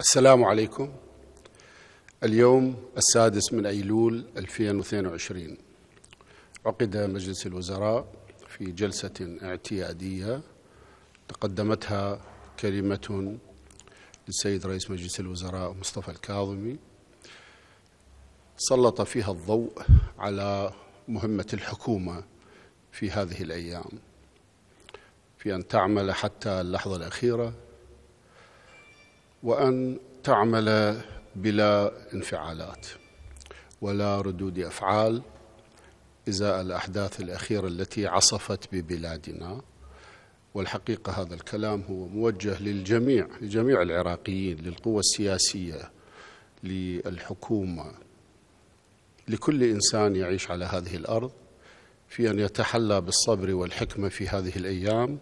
السلام عليكم اليوم السادس من أيلول 2022 عقد مجلس الوزراء في جلسة اعتيادية تقدمتها كلمة للسيد رئيس مجلس الوزراء مصطفى الكاظمي سلط فيها الضوء على مهمة الحكومة في هذه الأيام في أن تعمل حتى اللحظة الأخيرة وأن تعمل بلا انفعالات ولا ردود أفعال إزاء الأحداث الأخيرة التي عصفت ببلادنا والحقيقة هذا الكلام هو موجه للجميع لجميع العراقيين للقوى السياسية للحكومة لكل إنسان يعيش على هذه الأرض في أن يتحلى بالصبر والحكمة في هذه الأيام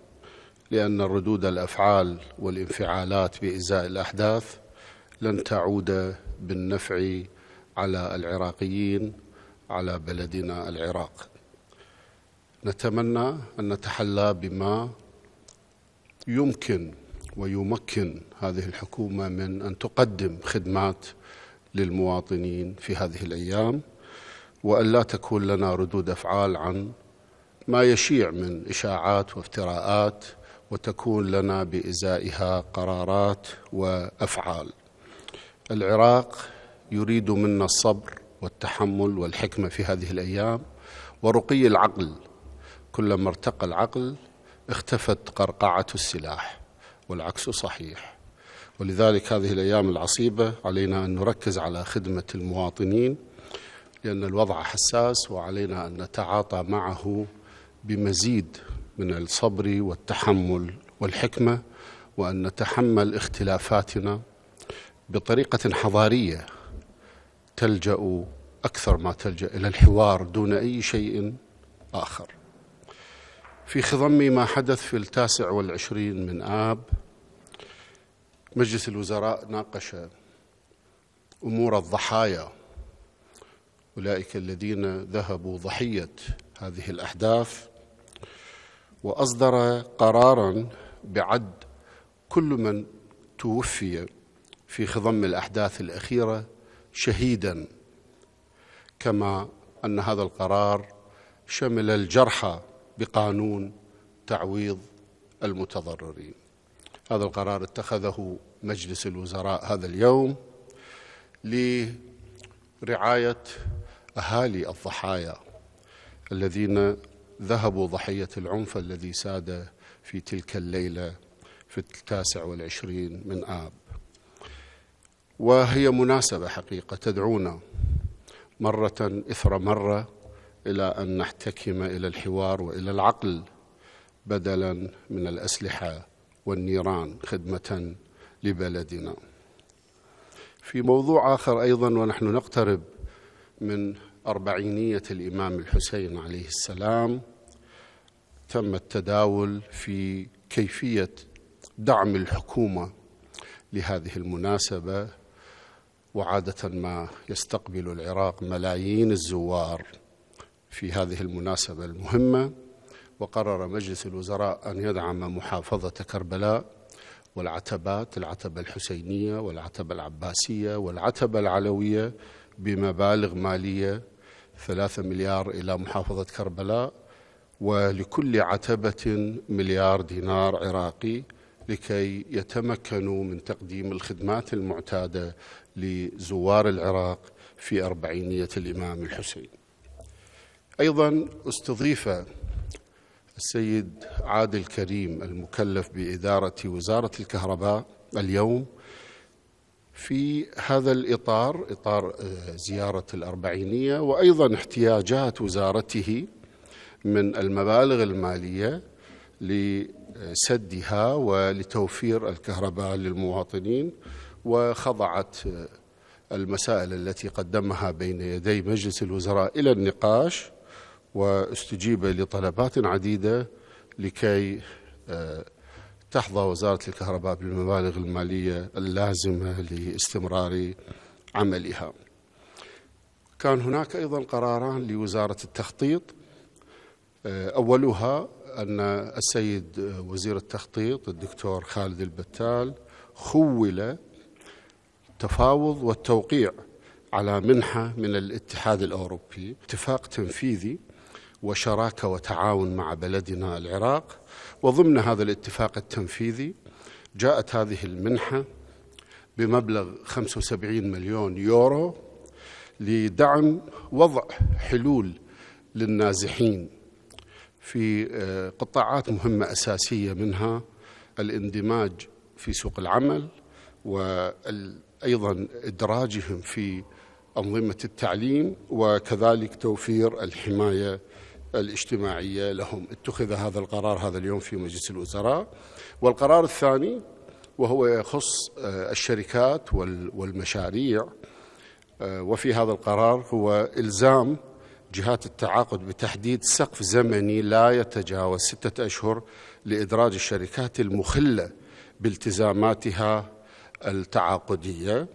لأن ردود الأفعال والانفعالات بإزاء الأحداث لن تعود بالنفع على العراقيين على بلدنا العراق نتمنى أن نتحلى بما يمكن ويمكن هذه الحكومة من أن تقدم خدمات للمواطنين في هذه الأيام وأن لا تكون لنا ردود أفعال عن ما يشيع من إشاعات وافتراءات وتكون لنا بإزائها قرارات وأفعال العراق يريد منا الصبر والتحمل والحكمة في هذه الأيام ورقي العقل كلما ارتقى العقل اختفت قرقعة السلاح والعكس صحيح ولذلك هذه الأيام العصيبة علينا أن نركز على خدمة المواطنين لأن الوضع حساس وعلينا أن نتعاطى معه بمزيد من الصبر والتحمل والحكمة وأن نتحمل اختلافاتنا بطريقة حضارية تلجأ أكثر ما تلجأ إلى الحوار دون أي شيء آخر في خضم ما حدث في التاسع والعشرين من آب مجلس الوزراء ناقش أمور الضحايا أولئك الذين ذهبوا ضحية هذه الأحداث واصدر قرارا بعد كل من توفي في خضم الاحداث الاخيره شهيدا كما ان هذا القرار شمل الجرحى بقانون تعويض المتضررين هذا القرار اتخذه مجلس الوزراء هذا اليوم لرعايه اهالي الضحايا الذين ذهبوا ضحية العنف الذي ساد في تلك الليلة في التاسع والعشرين من آب وهي مناسبة حقيقة تدعونا مرة إثر مرة إلى أن نحتكم إلى الحوار وإلى العقل بدلا من الأسلحة والنيران خدمة لبلدنا في موضوع آخر أيضا ونحن نقترب من أربعينية الإمام الحسين عليه السلام تم التداول في كيفية دعم الحكومة لهذه المناسبة وعادة ما يستقبل العراق ملايين الزوار في هذه المناسبة المهمة وقرر مجلس الوزراء أن يدعم محافظة كربلاء والعتبات العتبة الحسينية والعتبة العباسية والعتبة العلوية بمبالغ مالية ثلاثة مليار إلى محافظة كربلاء ولكل عتبة مليار دينار عراقي لكي يتمكنوا من تقديم الخدمات المعتادة لزوار العراق في أربعينية الإمام الحسين أيضا استضيف السيد عادل كريم المكلف بإدارة وزارة الكهرباء اليوم في هذا الإطار إطار آه، زيارة الأربعينية وأيضا احتياجات وزارته من المبالغ المالية لسدها ولتوفير الكهرباء للمواطنين وخضعت آه، المسائل التي قدمها بين يدي مجلس الوزراء إلى النقاش واستجيب لطلبات عديدة لكي آه، تحظى وزارة الكهرباء بالمبالغ المالية اللازمة لاستمرار عملها كان هناك أيضا قراران لوزارة التخطيط آه، أولها أن السيد وزير التخطيط الدكتور خالد البتال خول التفاوض والتوقيع على منحة من الاتحاد الأوروبي اتفاق تنفيذي وشراكه وتعاون مع بلدنا العراق وضمن هذا الاتفاق التنفيذي جاءت هذه المنحه بمبلغ 75 مليون يورو لدعم وضع حلول للنازحين في آه، قطاعات مهمه اساسيه منها الاندماج في سوق العمل وايضا ادراجهم في انظمه التعليم وكذلك توفير الحمايه الاجتماعية لهم اتخذ هذا القرار هذا اليوم في مجلس الوزراء والقرار الثاني وهو يخص آه، الشركات والمشاريع آه، وفي هذا القرار هو إلزام جهات التعاقد بتحديد سقف زمني لا يتجاوز ستة أشهر لإدراج الشركات المخلة بالتزاماتها التعاقدية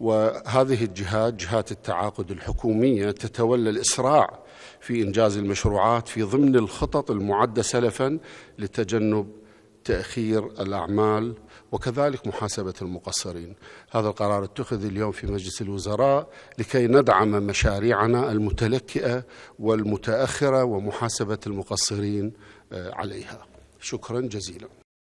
وهذه الجهات جهات التعاقد الحكومية تتولى الإسراع في إنجاز المشروعات في ضمن الخطط المعدة سلفا لتجنب تأخير الأعمال وكذلك محاسبة المقصرين هذا القرار اتخذ اليوم في مجلس الوزراء لكي ندعم مشاريعنا المتلكئة والمتأخرة ومحاسبة المقصرين آه، عليها شكرا جزيلا